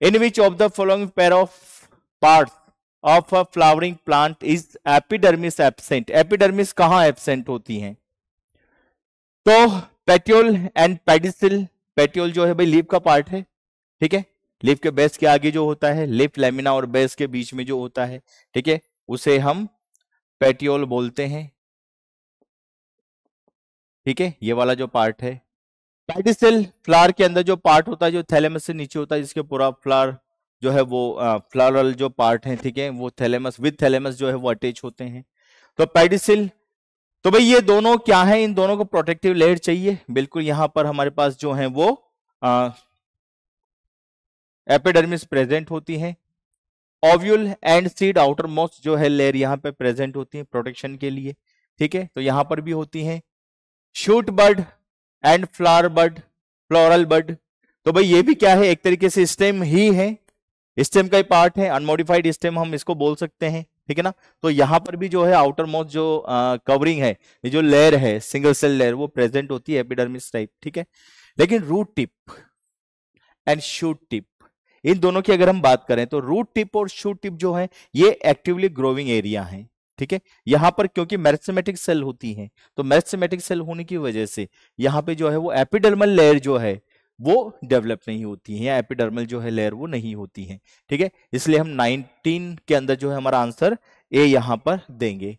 in which of the following pair of parts of a flowering plant is epidermis absent epidermis कहाँ absent होती हैं तो petiole and pedicel petiole जो है भाई लीव का पार्ट है ठीक है लीफ के बेस के आगे जो होता है लीफ लेमिना और बेस के बीच में जो होता है ठीक है उसे हम पेट्योल बोलते हैं ठीक है ये वाला जो पार्ट है पेडिसल फ्लावर के अंदर जो पार्ट होता है जो थैलेमस से नीचे होता है जिसके पूरा फ्लावर जो है वो फ्लावरल जो पार्ट है ठीक है वो थैलेमस विद थैलेमस जो है वो अटैच होते हैं तो पेडिसल तो भाई ये दोनों क्या है इन दोनों को प्रोटेक्टिव लेयर चाहिए बिल्कुल यहां पर हमारे पास जो है वो एपिडर्मिस प्रेजेंट होती है ovule and seed outermost जो है लेयर यहाँ पे प्रेजेंट होती है प्रोटेक्शन के लिए ठीक है तो यहाँ पर भी होती है shoot bud and flower bud floral bud तो भाई ये भी क्या है एक तरीके से स्टेम ही है स्टेम का ही पार्ट है अनमोडिफाइड स्टेम हम इसको बोल सकते हैं ठीक है ना तो यहाँ पर भी जो है आउटर मोस्ट जो कवरिंग है ये जो लेयर है सिंगल सेल लेयर वो प्रेजेंट होती है एपिडर्मिस टाइप ठीक है लेकिन root tip and shoot tip इन दोनों की अगर हम बात करें तो रूट टिप और शूट टिप जो है ये एक्टिवली ग्रोविंग एरिया है ठीक है यहाँ पर क्योंकि मैरिथमेटिक सेल होती है तो मैरिथमेटिक सेल होने की वजह से यहाँ पे जो है वो एपिडर्मल लेयर जो है वो डेवलप नहीं होती है एपिडर्मल जो है लेयर वो नहीं होती है ठीक है इसलिए हम 19 के अंदर जो है हमारा आंसर ए यहां पर देंगे